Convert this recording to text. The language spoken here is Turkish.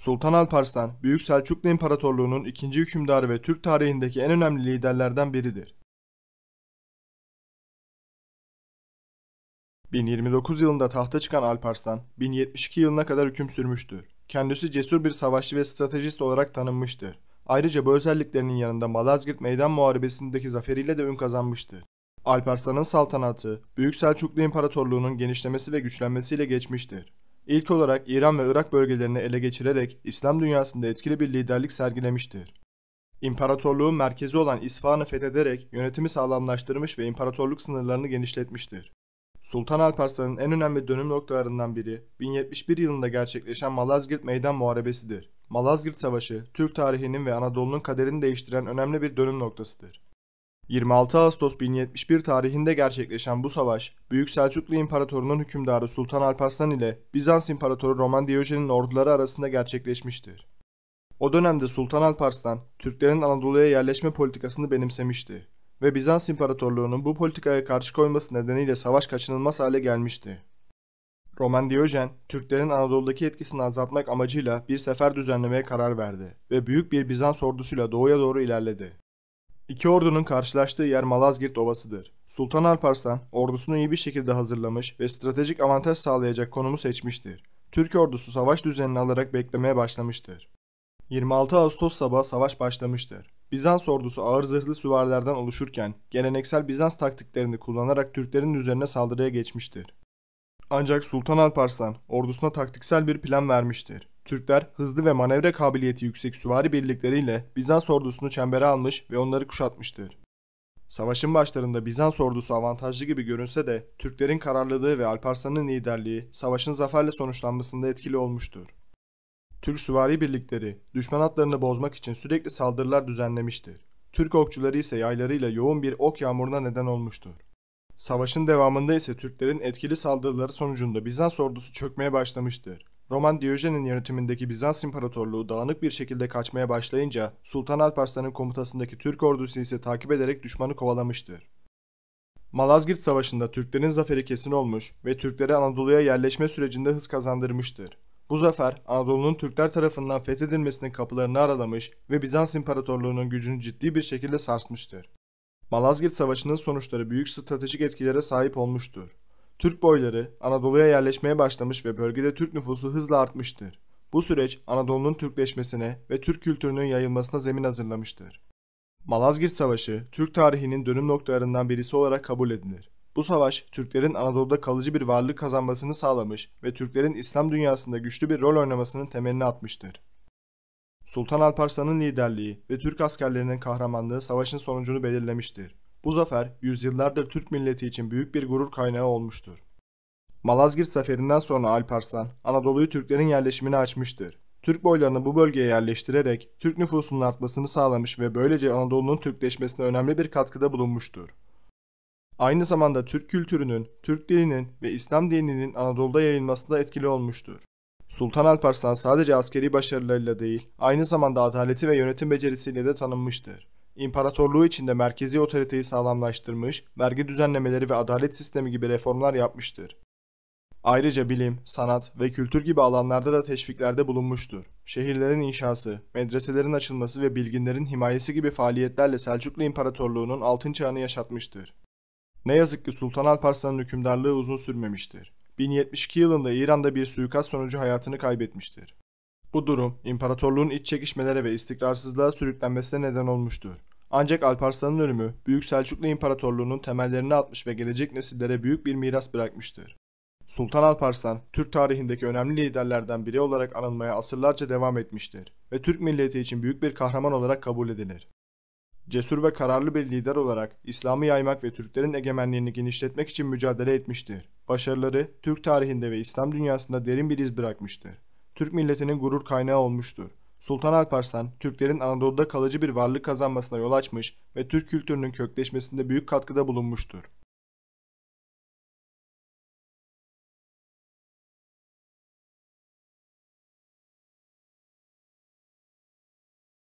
Sultan Alparslan, Büyük Selçuklu İmparatorluğu'nun ikinci hükümdarı ve Türk tarihindeki en önemli liderlerden biridir. 1029 yılında tahta çıkan Alparslan, 1072 yılına kadar hüküm sürmüştür. Kendisi cesur bir savaşçı ve stratejist olarak tanınmıştır. Ayrıca bu özelliklerinin yanında Malazgirt Meydan Muharebesi'ndeki zaferiyle de ün kazanmıştır. Alparslan'ın saltanatı, Büyük Selçuklu İmparatorluğu'nun genişlemesi ve güçlenmesiyle geçmiştir ilk olarak İran ve Irak bölgelerini ele geçirerek İslam dünyasında etkili bir liderlik sergilemiştir. İmparatorluğun merkezi olan İsfahan'ı fethederek yönetimi sağlamlaştırmış ve imparatorluk sınırlarını genişletmiştir. Sultan Alparslan'ın en önemli dönüm noktalarından biri 1071 yılında gerçekleşen Malazgirt Meydan Muharebesi'dir. Malazgirt Savaşı, Türk tarihinin ve Anadolu'nun kaderini değiştiren önemli bir dönüm noktasıdır. 26 Ağustos 1071 tarihinde gerçekleşen bu savaş, Büyük Selçuklu İmparatoru'nun hükümdarı Sultan Alparslan ile Bizans İmparatoru Roman Diyojen'in orduları arasında gerçekleşmiştir. O dönemde Sultan Alparslan, Türklerin Anadolu'ya yerleşme politikasını benimsemişti ve Bizans İmparatorluğu'nun bu politikaya karşı koyması nedeniyle savaş kaçınılmaz hale gelmişti. Roman Diyojen, Türklerin Anadolu'daki etkisini azaltmak amacıyla bir sefer düzenlemeye karar verdi ve büyük bir Bizans ordusuyla doğuya doğru ilerledi. İki ordunun karşılaştığı yer Malazgirt Ovası'dır. Sultan Alparslan ordusunu iyi bir şekilde hazırlamış ve stratejik avantaj sağlayacak konumu seçmiştir. Türk ordusu savaş düzenini alarak beklemeye başlamıştır. 26 Ağustos sabahı savaş başlamıştır. Bizans ordusu ağır zırhlı süvarilerden oluşurken geleneksel Bizans taktiklerini kullanarak Türklerin üzerine saldırıya geçmiştir. Ancak Sultan Alparslan ordusuna taktiksel bir plan vermiştir. Türkler hızlı ve manevra kabiliyeti yüksek süvari birlikleriyle Bizans ordusunu çembere almış ve onları kuşatmıştır. Savaşın başlarında Bizans ordusu avantajlı gibi görünse de Türklerin kararlılığı ve Alparslan'ın liderliği savaşın zaferle sonuçlanmasında etkili olmuştur. Türk süvari birlikleri düşman atlarını bozmak için sürekli saldırılar düzenlemiştir. Türk okçuları ise yaylarıyla yoğun bir ok yağmuruna neden olmuştur. Savaşın devamında ise Türklerin etkili saldırıları sonucunda Bizans ordusu çökmeye başlamıştır. Roman Diyojen'in yönetimindeki Bizans İmparatorluğu dağınık bir şekilde kaçmaya başlayınca Sultan Alparslan'ın komutasındaki Türk ordusu ise takip ederek düşmanı kovalamıştır. Malazgirt Savaşı'nda Türklerin zaferi kesin olmuş ve Türkleri Anadolu'ya yerleşme sürecinde hız kazandırmıştır. Bu zafer Anadolu'nun Türkler tarafından fethedilmesinin kapılarını aralamış ve Bizans İmparatorluğu'nun gücünü ciddi bir şekilde sarsmıştır. Malazgirt Savaşı'nın sonuçları büyük stratejik etkilere sahip olmuştur. Türk boyları Anadolu'ya yerleşmeye başlamış ve bölgede Türk nüfusu hızla artmıştır. Bu süreç Anadolu'nun Türkleşmesine ve Türk kültürünün yayılmasına zemin hazırlamıştır. Malazgirt Savaşı, Türk tarihinin dönüm noktalarından birisi olarak kabul edilir. Bu savaş, Türklerin Anadolu'da kalıcı bir varlık kazanmasını sağlamış ve Türklerin İslam dünyasında güçlü bir rol oynamasının temelini atmıştır. Sultan Alparslan'ın liderliği ve Türk askerlerinin kahramanlığı savaşın sonucunu belirlemiştir. Bu zafer yüzyıllardır Türk milleti için büyük bir gurur kaynağı olmuştur. Malazgirt zaferinden sonra Alparslan, Anadolu'yu Türklerin yerleşimini açmıştır. Türk boylarını bu bölgeye yerleştirerek Türk nüfusunun artmasını sağlamış ve böylece Anadolu'nun Türkleşmesine önemli bir katkıda bulunmuştur. Aynı zamanda Türk kültürünün, Türk dilinin ve İslam dininin Anadolu'da yayılmasında etkili olmuştur. Sultan Alparslan sadece askeri başarılarıyla değil, aynı zamanda adaleti ve yönetim becerisiyle de tanınmıştır. İmparatorluğu içinde merkezi otoriteyi sağlamlaştırmış, vergi düzenlemeleri ve adalet sistemi gibi reformlar yapmıştır. Ayrıca bilim, sanat ve kültür gibi alanlarda da teşviklerde bulunmuştur. Şehirlerin inşası, medreselerin açılması ve bilginlerin himayesi gibi faaliyetlerle Selçuklu İmparatorluğu'nun altın çağını yaşatmıştır. Ne yazık ki Sultan Alparslan'ın hükümdarlığı uzun sürmemiştir. 1072 yılında İran'da bir suikast sonucu hayatını kaybetmiştir. Bu durum imparatorluğun iç çekişmelere ve istikrarsızlığa sürüklenmesine neden olmuştur. Ancak Alparslan'ın ölümü Büyük Selçuklu İmparatorluğu'nun temellerini atmış ve gelecek nesillere büyük bir miras bırakmıştır. Sultan Alparslan, Türk tarihindeki önemli liderlerden biri olarak anılmaya asırlarca devam etmiştir ve Türk milleti için büyük bir kahraman olarak kabul edilir. Cesur ve kararlı bir lider olarak İslam'ı yaymak ve Türklerin egemenliğini genişletmek için mücadele etmiştir. Başarıları Türk tarihinde ve İslam dünyasında derin bir iz bırakmıştır. Türk milletinin gurur kaynağı olmuştur. Sultan Alparslan, Türklerin Anadolu'da kalıcı bir varlık kazanmasına yol açmış ve Türk kültürünün kökleşmesinde büyük katkıda bulunmuştur.